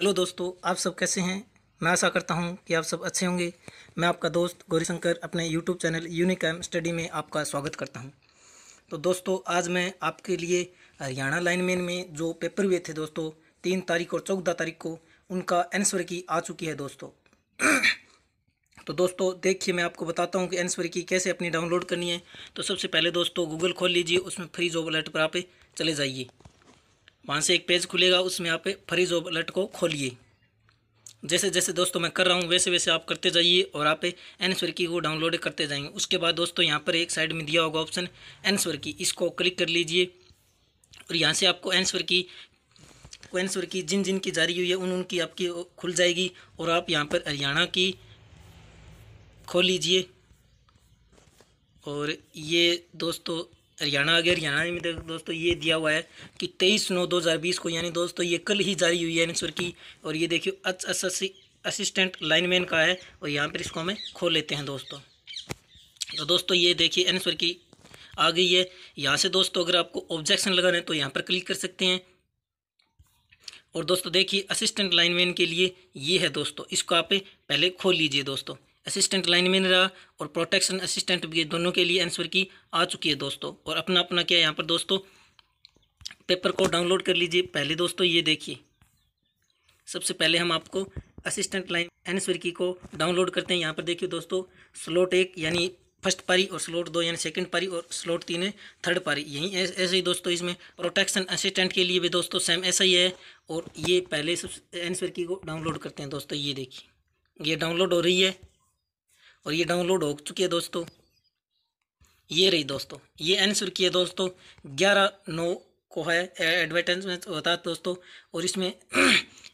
hello दोस्तों आप सब कैसे हैं मैं आशा करता हूं कि आप सब अच्छे होंगे मैं आपका दोस्त गौरीशंकर अपने यूट्यूब चैनल यूनिकैम स्टडी में आपका स्वागत करता हूं तो दोस्तों आज मैं आपके लिए हरियाणा लाइनमैन में जो पेपर हुए थे दोस्तों तीन तारीख और चौदह तारीख को उनका एंसवर की आ चुकी है दोस्तों तो दोस्तों देखिए मैं आपको बताता हूँ कि एंसवर की कैसे अपनी डाउनलोड करनी है तो सबसे पहले दोस्तों गूगल खोल लीजिए उसमें फ्री जॉब अलर्ट पर आप चले जाइए वहाँ से एक पेज खुलेगा उसमें आप फ्रीज वॉलेट को खोलिए जैसे जैसे दोस्तों मैं कर रहा हूँ वैसे वैसे आप करते जाइए और आप एन स्वर की को डाउनलोड करते जाएंगे उसके बाद दोस्तों यहाँ पर एक साइड में दिया होगा ऑप्शन एन स्वर की इसको क्लिक कर लीजिए और यहाँ से आपको एन स्वर की को एन स्वर की जिन जिन की जारी हुई है उन उनकी आपकी खुल जाएगी और आप यहाँ पर हरियाणा की खोल लीजिए और ये दोस्तों हरियाणा आगे हरियाणा में देख दोस्तों ये दिया हुआ है कि तेईस नौ दो हज़ार बीस को यानी दोस्तों ये कल ही जारी हुई है आंसर की और ये देखिए अच असी असिस्टेंट लाइनमैन का है और यहाँ पर इसको हमें खोल लेते हैं दोस्तों तो दोस्तों ये देखिए आंसर की आ गई है यहाँ से दोस्तों अगर आपको ऑब्जेक्शन लगाना है तो यहाँ पर क्लिक कर सकते हैं और दोस्तों देखिए असिस्टेंट लाइनमैन के लिए ये है दोस्तों इसको आप पहले खोल लीजिए दोस्तों असिस्टेंट लाइनमैन रहा और प्रोटेक्शन असिस्टेंट भी दोनों के लिए आंसर की आ चुकी है दोस्तों और अपना अपना क्या यहाँ पर दोस्तों पेपर को डाउनलोड कर लीजिए पहले दोस्तों ये देखिए सबसे पहले हम आपको असिस्टेंट लाइन एन की को डाउनलोड करते हैं यहाँ पर देखिए दोस्तों स्लोट एक यानी फर्स्ट पारी और स्लोट दो यानी सेकंड पारी और स्लोट तीन है थर्ड पारी यही ऐसे ही दोस्तों इसमें प्रोटेक्शन असिस्टेंट के लिए भी दोस्तों सेम ऐसा ही है और ये पहले एन की को डाउनलोड करते हैं दोस्तों ये देखिए ये डाउनलोड हो रही है और ये डाउनलोड हो चुकी है दोस्तों ये रही दोस्तों ये आंसर की है दोस्तों ग्यारह नौ को है एडवर्टाइजमेंट होता है दोस्तों और इसमें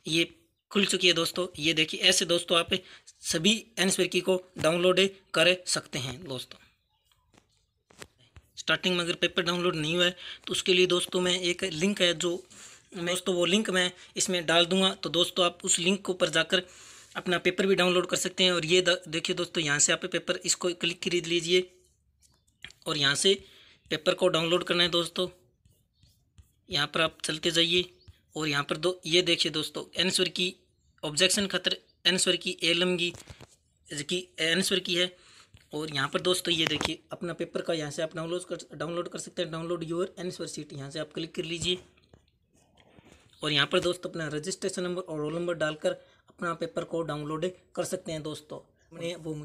ये खुल चुकी है दोस्तों ये देखिए ऐसे दोस्तों आप सभी एनस्पेर की को डाउनलोड कर सकते हैं दोस्तों स्टार्टिंग में अगर पेपर डाउनलोड नहीं हुआ है तो उसके लिए दोस्तों मैं एक लिंक है जो मैं दोस्तों वो लिंक मैं इसमें डाल दूंगा तो दोस्तों आप उस लिंक के ऊपर जाकर अपना पेपर भी डाउनलोड कर सकते हैं और ये देखिए दोस्तों यहाँ से आप पेपर इसको क्लिक खरीद लीजिए और यहाँ से पेपर को डाउनलोड करना है दोस्तों यहाँ पर आप चलते जाइए और यहाँ पर दो ये देखिए दोस्तों एनस्वर की ऑब्जेक्शन खतर एनस्वर की एलमगी की एनस्वर की है और यहाँ पर दोस्तों ये देखिए अपना पेपर का यहाँ से आप डाउनलोड कर डाउनलोड कर सकते हैं डाउनलोड योर एनस्वर सीट यहाँ से आप क्लिक कर लीजिए और यहाँ पर दोस्तों अपना रजिस्ट्रेशन नंबर और रोल नंबर डालकर अपना पेपर को डाउनलोड कर सकते हैं दोस्तों वो मुझे